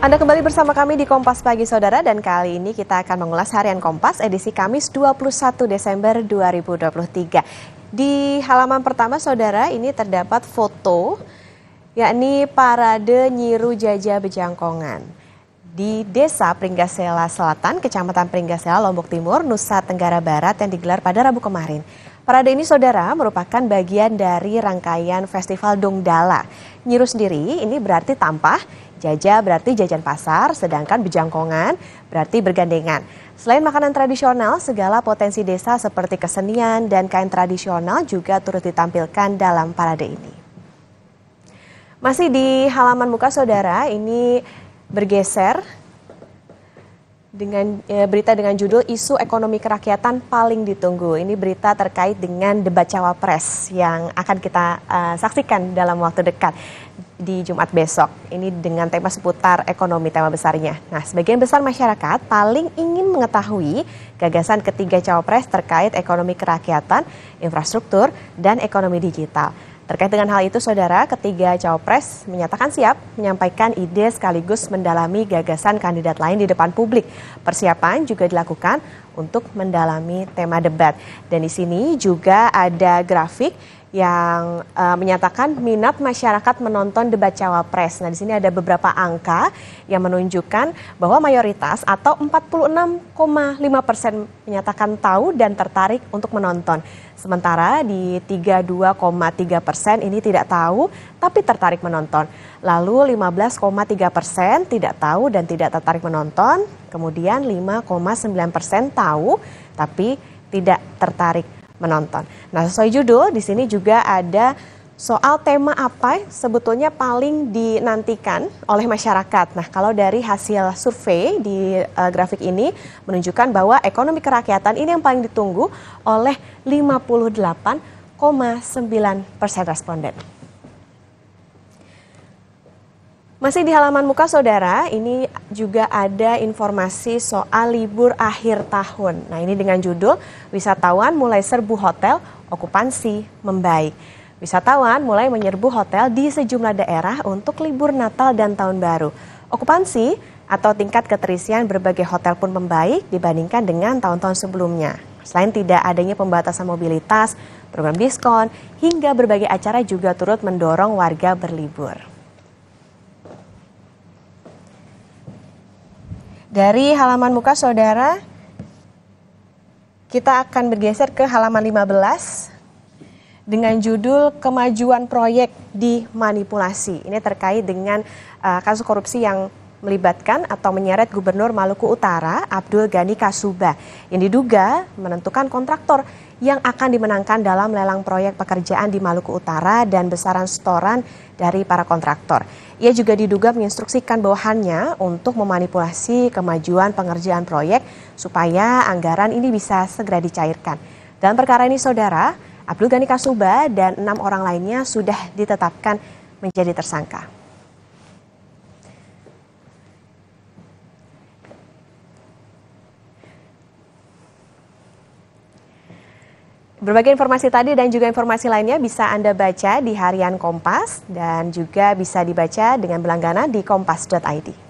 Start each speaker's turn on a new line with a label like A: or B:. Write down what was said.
A: Anda kembali bersama kami di Kompas Pagi Saudara dan kali ini kita akan mengulas harian Kompas edisi Kamis 21 Desember 2023. Di halaman pertama Saudara ini terdapat foto yakni parade Nyiru Jaja Bejangkongan. Di Desa Pringgasela Selatan, Kecamatan Pringgasela, Lombok Timur, Nusa Tenggara Barat yang digelar pada Rabu kemarin. Parade ini saudara merupakan bagian dari rangkaian Festival Dongdala. Nyiru sendiri ini berarti tampah, jaja berarti jajan pasar, sedangkan bejangkongan berarti bergandengan. Selain makanan tradisional, segala potensi desa seperti kesenian dan kain tradisional juga turut ditampilkan dalam parade ini. Masih di halaman muka saudara, ini bergeser dengan e, berita dengan judul isu ekonomi kerakyatan paling ditunggu. Ini berita terkait dengan debat cawapres yang akan kita uh, saksikan dalam waktu dekat di Jumat besok. Ini dengan tema seputar ekonomi tema besarnya. Nah, sebagian besar masyarakat paling ingin mengetahui gagasan ketiga cawapres terkait ekonomi kerakyatan, infrastruktur, dan ekonomi digital. Terkait dengan hal itu, Saudara, ketiga cawapres menyatakan siap menyampaikan ide sekaligus mendalami gagasan kandidat lain di depan publik. Persiapan juga dilakukan untuk mendalami tema debat. Dan di sini juga ada grafik yang uh, menyatakan minat masyarakat menonton debat cawapres. Nah, di sini ada beberapa angka yang menunjukkan bahwa mayoritas atau 46,5 persen menyatakan tahu dan tertarik untuk menonton. Sementara di 32,3 persen ini tidak tahu tapi tertarik menonton. Lalu 15,3 persen tidak tahu dan tidak tertarik menonton. Kemudian 5,9 persen tahu tapi tidak tertarik menonton. Nah, sesuai judul di sini juga ada soal tema apa sebetulnya paling dinantikan oleh masyarakat. Nah, kalau dari hasil survei di uh, grafik ini menunjukkan bahwa ekonomi kerakyatan ini yang paling ditunggu oleh 58,9 persen responden. Masih di halaman muka saudara, ini juga ada informasi soal libur akhir tahun. Nah ini dengan judul wisatawan mulai serbu hotel, okupansi membaik. Wisatawan mulai menyerbu hotel di sejumlah daerah untuk libur Natal dan Tahun Baru. Okupansi atau tingkat keterisian berbagai hotel pun membaik dibandingkan dengan tahun-tahun sebelumnya. Selain tidak adanya pembatasan mobilitas, program diskon, hingga berbagai acara juga turut mendorong warga berlibur. Dari halaman muka saudara, kita akan bergeser ke halaman 15 dengan judul kemajuan proyek dimanipulasi. Ini terkait dengan uh, kasus korupsi yang melibatkan atau menyeret Gubernur Maluku Utara Abdul Gani Kasuba yang diduga menentukan kontraktor yang akan dimenangkan dalam lelang proyek pekerjaan di Maluku Utara dan besaran setoran dari para kontraktor. Ia juga diduga menginstruksikan bawahannya untuk memanipulasi kemajuan pengerjaan proyek supaya anggaran ini bisa segera dicairkan. Dalam perkara ini, Saudara, Abdul Gani Kasuba dan enam orang lainnya sudah ditetapkan menjadi tersangka. Berbagai informasi tadi dan juga informasi lainnya bisa Anda baca di harian Kompas dan juga bisa dibaca dengan berlangganan di kompas.id.